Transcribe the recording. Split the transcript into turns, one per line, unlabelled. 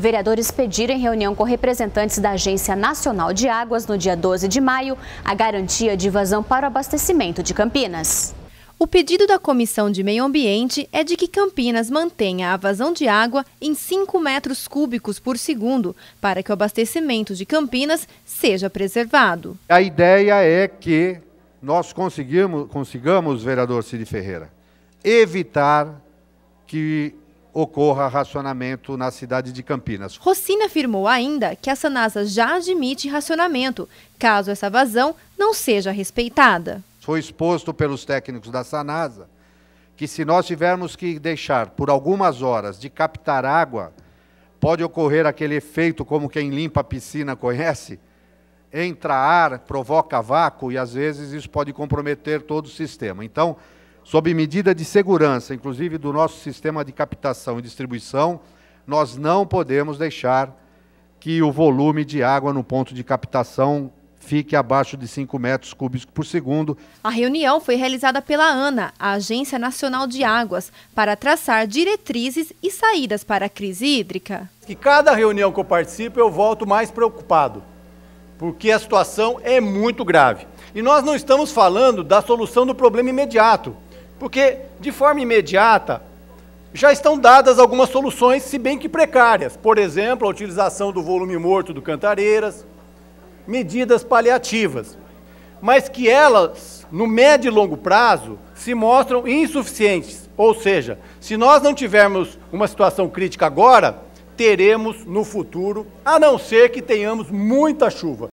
Vereadores pediram em reunião com representantes da Agência Nacional de Águas no dia 12 de maio a garantia de vazão para o abastecimento de Campinas. O pedido da Comissão de Meio Ambiente é de que Campinas mantenha a
vazão de água em 5 metros cúbicos por segundo, para que o abastecimento de Campinas seja preservado.
A ideia é que nós conseguimos, consigamos, vereador Cid Ferreira, evitar que ocorra racionamento na cidade de Campinas.
Rocina afirmou ainda que a Sanasa já admite racionamento, caso essa vazão não seja respeitada.
Foi exposto pelos técnicos da Sanasa que se nós tivermos que deixar por algumas horas de captar água, pode ocorrer aquele efeito como quem limpa a piscina conhece, entra ar, provoca vácuo e às vezes isso pode comprometer todo o sistema. Então, sob medida de segurança, inclusive do nosso sistema de captação e distribuição, nós não podemos deixar que o volume de água no ponto de captação fique abaixo de 5 metros cúbicos por segundo.
A reunião foi realizada pela ANA, a Agência Nacional de Águas, para traçar diretrizes e saídas para a crise hídrica.
Que cada reunião que eu participo eu volto mais preocupado, porque a situação é muito grave. E nós não estamos falando da solução do problema imediato. Porque, de forma imediata, já estão dadas algumas soluções, se bem que precárias. Por exemplo, a utilização do volume morto do Cantareiras, medidas paliativas. Mas que elas, no médio e longo prazo, se mostram insuficientes. Ou seja, se nós não tivermos uma situação crítica agora, teremos no futuro, a não ser que tenhamos muita chuva.